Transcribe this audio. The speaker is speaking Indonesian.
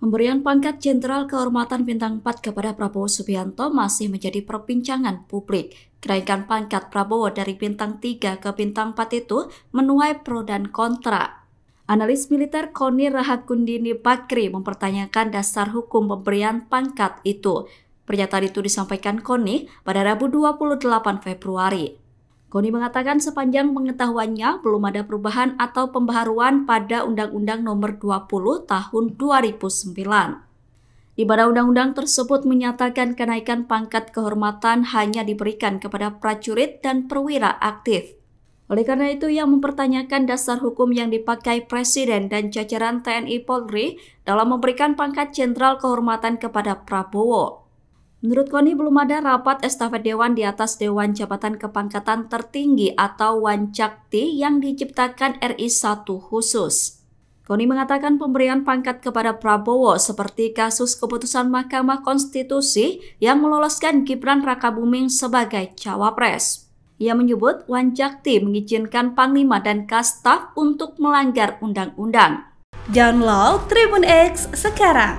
Pemberian pangkat Jenderal Kehormatan Bintang 4 kepada Prabowo Subianto masih menjadi perbincangan publik. Kenaikan pangkat Prabowo dari bintang 3 ke bintang 4 itu menuai pro dan kontra. Analis militer Koni Rahakundini Bakri mempertanyakan dasar hukum pemberian pangkat itu. Pernyataan itu disampaikan Koni pada Rabu 28 Februari. Koni mengatakan sepanjang pengetahuannya belum ada perubahan atau pembaharuan pada Undang-Undang Nomor 20 Tahun 2009. Di mana undang-undang tersebut menyatakan kenaikan pangkat kehormatan hanya diberikan kepada prajurit dan perwira aktif. Oleh karena itu, ia mempertanyakan dasar hukum yang dipakai Presiden dan jajaran TNI Polri dalam memberikan pangkat jenderal kehormatan kepada Prabowo. Menurut Koni, belum ada rapat estafet dewan di atas Dewan Jabatan Kepangkatan Tertinggi atau Wancakti yang diciptakan RI 1 khusus. Koni mengatakan pemberian pangkat kepada Prabowo seperti kasus keputusan Mahkamah Konstitusi yang meloloskan Gibran Rakabuming sebagai cawapres. Ia menyebut Wancakti mengizinkan Panglima dan Kastaf untuk melanggar undang-undang. Download Tribun X sekarang